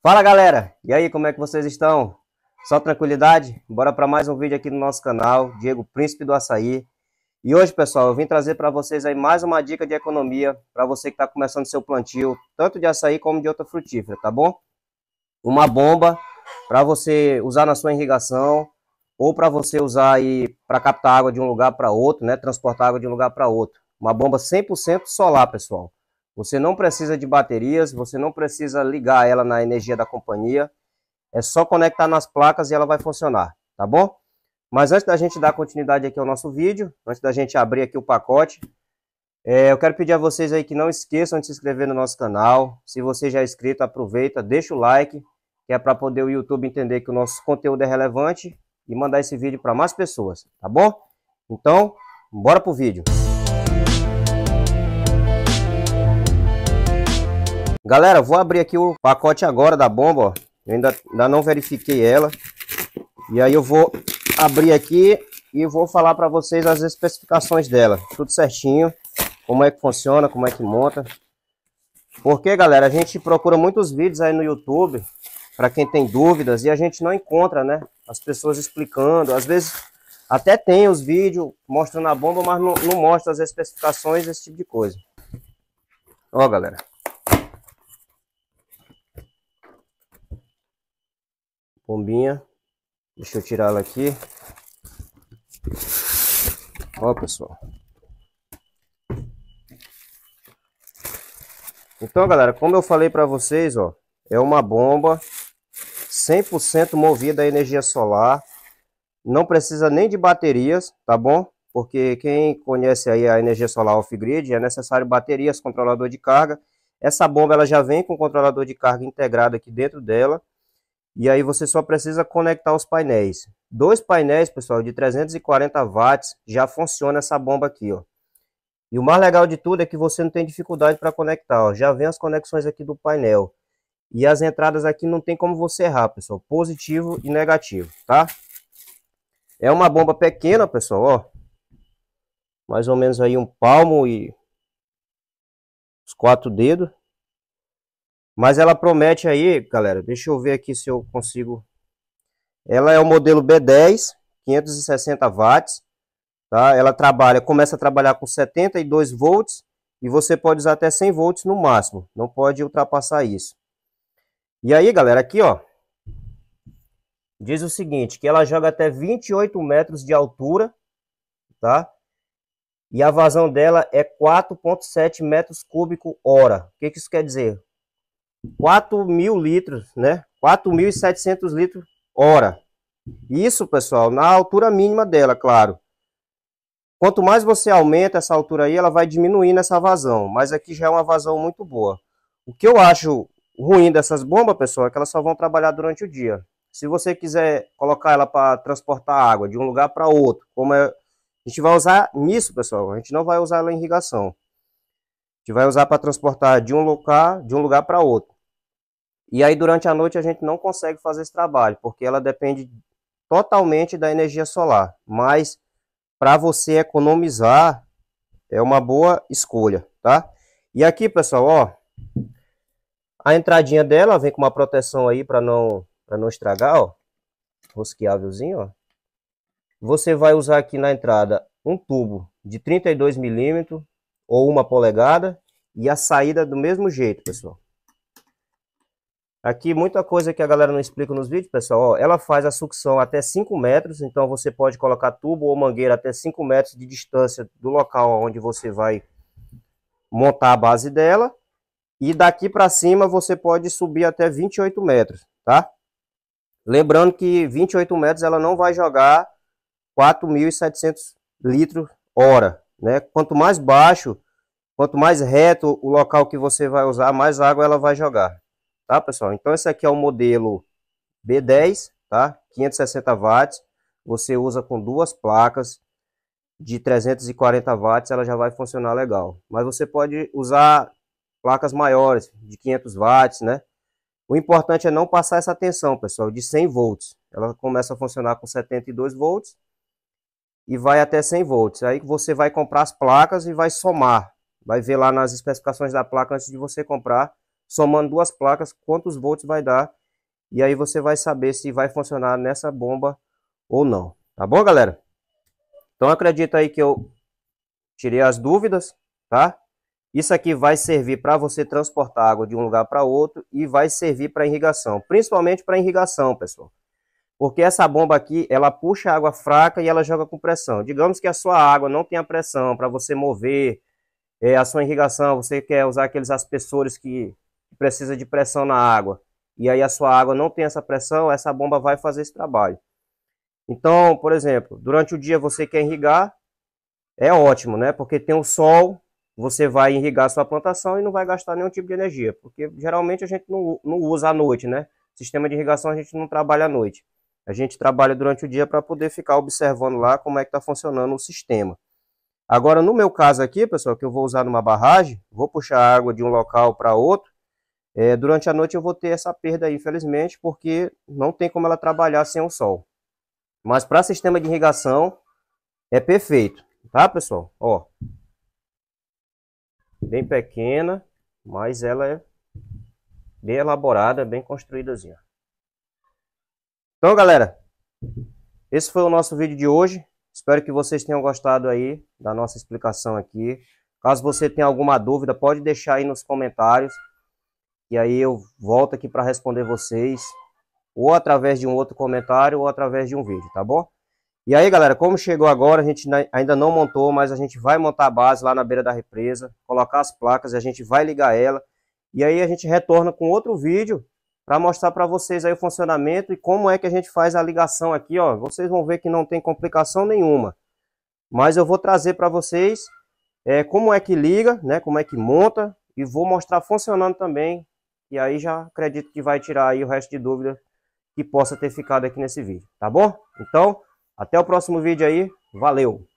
Fala galera, e aí como é que vocês estão? Só tranquilidade? Bora para mais um vídeo aqui no nosso canal, Diego Príncipe do Açaí. E hoje pessoal, eu vim trazer para vocês aí mais uma dica de economia para você que está começando seu plantio, tanto de açaí como de outra frutífera, tá bom? Uma bomba para você usar na sua irrigação ou para você usar aí para captar água de um lugar para outro, né? Transportar água de um lugar para outro. Uma bomba 100% solar, pessoal. Você não precisa de baterias, você não precisa ligar ela na energia da companhia. É só conectar nas placas e ela vai funcionar, tá bom? Mas antes da gente dar continuidade aqui ao nosso vídeo, antes da gente abrir aqui o pacote, é, eu quero pedir a vocês aí que não esqueçam de se inscrever no nosso canal. Se você já é inscrito, aproveita, deixa o like, que é para poder o YouTube entender que o nosso conteúdo é relevante e mandar esse vídeo para mais pessoas, tá bom? Então, bora pro vídeo. Música Galera, vou abrir aqui o pacote agora da bomba, ó. Eu ainda, ainda não verifiquei ela. E aí eu vou abrir aqui e vou falar para vocês as especificações dela. Tudo certinho, como é que funciona, como é que monta. Porque, galera, a gente procura muitos vídeos aí no YouTube para quem tem dúvidas e a gente não encontra, né? As pessoas explicando. Às vezes até tem os vídeos mostrando a bomba, mas não, não mostra as especificações, esse tipo de coisa. Ó, galera. pombinha. Deixa eu tirá-la aqui. Ó, pessoal. Então, galera, como eu falei para vocês, ó, é uma bomba 100% movida a energia solar. Não precisa nem de baterias, tá bom? Porque quem conhece aí a energia solar off-grid, é necessário baterias, controlador de carga. Essa bomba ela já vem com controlador de carga integrado aqui dentro dela. E aí você só precisa conectar os painéis. Dois painéis, pessoal, de 340 watts, já funciona essa bomba aqui, ó. E o mais legal de tudo é que você não tem dificuldade para conectar, ó. Já vem as conexões aqui do painel. E as entradas aqui não tem como você errar, pessoal. Positivo e negativo, tá? É uma bomba pequena, pessoal, ó. Mais ou menos aí um palmo e os quatro dedos. Mas ela promete aí, galera, deixa eu ver aqui se eu consigo. Ela é o modelo B10, 560 watts, tá? Ela trabalha, começa a trabalhar com 72 volts e você pode usar até 100 volts no máximo, não pode ultrapassar isso. E aí, galera, aqui, ó, diz o seguinte, que ela joga até 28 metros de altura, tá? E a vazão dela é 4.7 metros cúbicos hora. O que, que isso quer dizer? 4 mil litros, né? 4.700 litros hora. Isso, pessoal, na altura mínima dela, claro. Quanto mais você aumenta essa altura aí, ela vai diminuindo essa vazão. Mas aqui já é uma vazão muito boa. O que eu acho ruim dessas bombas, pessoal, é que elas só vão trabalhar durante o dia. Se você quiser colocar ela para transportar água de um lugar para outro, como é... a gente vai usar nisso, pessoal, a gente não vai usar ela em irrigação. A gente vai usar para transportar de um de um lugar para outro. E aí durante a noite a gente não consegue fazer esse trabalho, porque ela depende totalmente da energia solar. Mas para você economizar é uma boa escolha, tá? E aqui, pessoal, ó, a entradinha dela vem com uma proteção aí para não para não estragar, ó. Rosqueávelzinho, ó. Você vai usar aqui na entrada um tubo de 32 milímetros ou uma polegada e a saída do mesmo jeito, pessoal. Aqui, muita coisa que a galera não explica nos vídeos, pessoal. Ó, ela faz a sucção até 5 metros, então você pode colocar tubo ou mangueira até 5 metros de distância do local onde você vai montar a base dela. E daqui para cima você pode subir até 28 metros, tá? Lembrando que 28 metros ela não vai jogar 4.700 litros hora, né? Quanto mais baixo, quanto mais reto o local que você vai usar, mais água ela vai jogar tá, pessoal? Então esse aqui é o modelo B10, tá? 560 watts. Você usa com duas placas de 340 watts, ela já vai funcionar legal. Mas você pode usar placas maiores, de 500 watts, né? O importante é não passar essa tensão, pessoal, de 100 volts. Ela começa a funcionar com 72 volts e vai até 100 volts. Aí você vai comprar as placas e vai somar. Vai ver lá nas especificações da placa antes de você comprar somando duas placas, quantos volts vai dar. E aí você vai saber se vai funcionar nessa bomba ou não. Tá bom, galera? Então acredita aí que eu tirei as dúvidas, tá? Isso aqui vai servir para você transportar água de um lugar para outro e vai servir para irrigação, principalmente para irrigação, pessoal. Porque essa bomba aqui, ela puxa água fraca e ela joga com pressão. Digamos que a sua água não tenha pressão para você mover é, a sua irrigação, você quer usar aqueles aspersores que precisa de pressão na água, e aí a sua água não tem essa pressão, essa bomba vai fazer esse trabalho. Então, por exemplo, durante o dia você quer irrigar, é ótimo, né? Porque tem o sol, você vai irrigar sua plantação e não vai gastar nenhum tipo de energia, porque geralmente a gente não, não usa à noite, né? Sistema de irrigação a gente não trabalha à noite. A gente trabalha durante o dia para poder ficar observando lá como é que está funcionando o sistema. Agora, no meu caso aqui, pessoal, que eu vou usar numa barragem, vou puxar água de um local para outro, é, durante a noite eu vou ter essa perda aí, infelizmente, porque não tem como ela trabalhar sem o sol. Mas para sistema de irrigação é perfeito, tá pessoal? Ó, bem pequena, mas ela é bem elaborada, bem construídazinha. Então galera, esse foi o nosso vídeo de hoje. Espero que vocês tenham gostado aí da nossa explicação aqui. Caso você tenha alguma dúvida, pode deixar aí nos comentários. E aí eu volto aqui para responder vocês, ou através de um outro comentário, ou através de um vídeo, tá bom? E aí, galera, como chegou agora, a gente ainda não montou, mas a gente vai montar a base lá na beira da represa, colocar as placas e a gente vai ligar ela. E aí a gente retorna com outro vídeo para mostrar para vocês aí o funcionamento e como é que a gente faz a ligação aqui, ó. Vocês vão ver que não tem complicação nenhuma. Mas eu vou trazer para vocês é, como é que liga, né, como é que monta e vou mostrar funcionando também e aí já acredito que vai tirar aí o resto de dúvida que possa ter ficado aqui nesse vídeo, tá bom? Então, até o próximo vídeo aí, valeu!